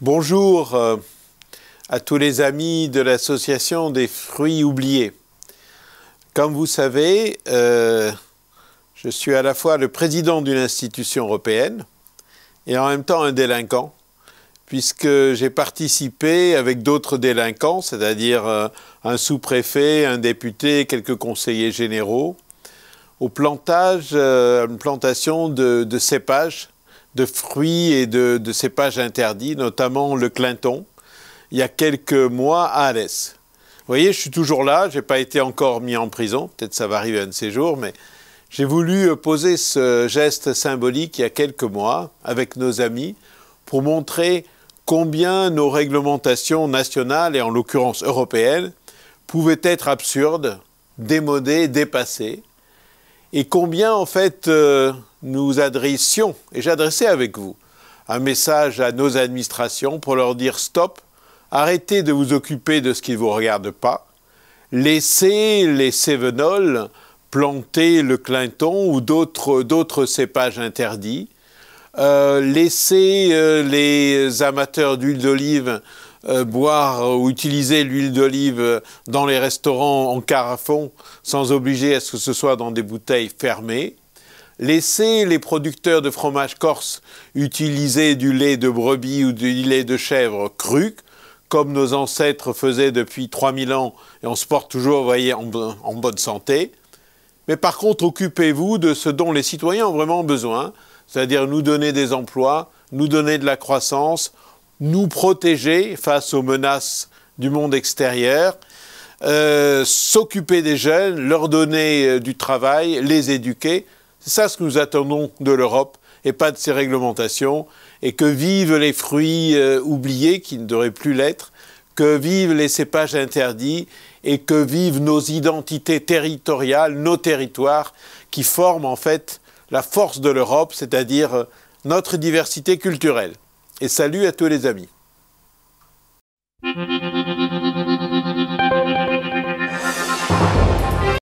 Bonjour euh, à tous les amis de l'association des fruits oubliés. Comme vous savez, euh, je suis à la fois le président d'une institution européenne et en même temps un délinquant puisque j'ai participé avec d'autres délinquants, c'est-à-dire euh, un sous-préfet, un député, quelques conseillers généraux, au plantage, à euh, une plantation de, de cépages, de fruits et de, cépages interdits, notamment le clinton, il y a quelques mois à Alès. Vous voyez, je suis toujours là, je n'ai pas été encore mis en prison, peut-être ça va arriver un de ces jours, mais j'ai voulu euh, poser ce geste symbolique il y a quelques mois avec nos amis pour montrer combien nos réglementations nationales et en l'occurrence européennes pouvaient être absurdes, démodées, dépassées, et combien en fait euh, nous adressions, et j'adressais avec vous, un message à nos administrations pour leur dire stop, arrêtez de vous occuper de ce qui ne vous regarde pas, laissez les sévenols planter le clinton ou d'autres cépages interdits, euh, Laissez euh, les amateurs d'huile d'olive euh, boire ou utiliser l'huile d'olive dans les restaurants en carafon sans obliger à ce que ce soit dans des bouteilles fermées. Laissez les producteurs de fromage corse utiliser du lait de brebis ou du lait de chèvre cru, comme nos ancêtres faisaient depuis 3000 ans, et on se porte toujours, voyez, en bonne santé. Mais par contre, occupez-vous de ce dont les citoyens ont vraiment besoin, c'est-à-dire nous donner des emplois, nous donner de la croissance, nous protéger face aux menaces du monde extérieur, euh, s'occuper des jeunes, leur donner euh, du travail, les éduquer. C'est ça ce que nous attendons de l'Europe et pas de ses réglementations, et que vivent les fruits euh, oubliés qui ne devraient plus l'être, que vivent les cépages interdits et que vivent nos identités territoriales, nos territoires qui forment en fait la force de l'Europe, c'est-à-dire euh, notre diversité culturelle. Et salut à tous les amis.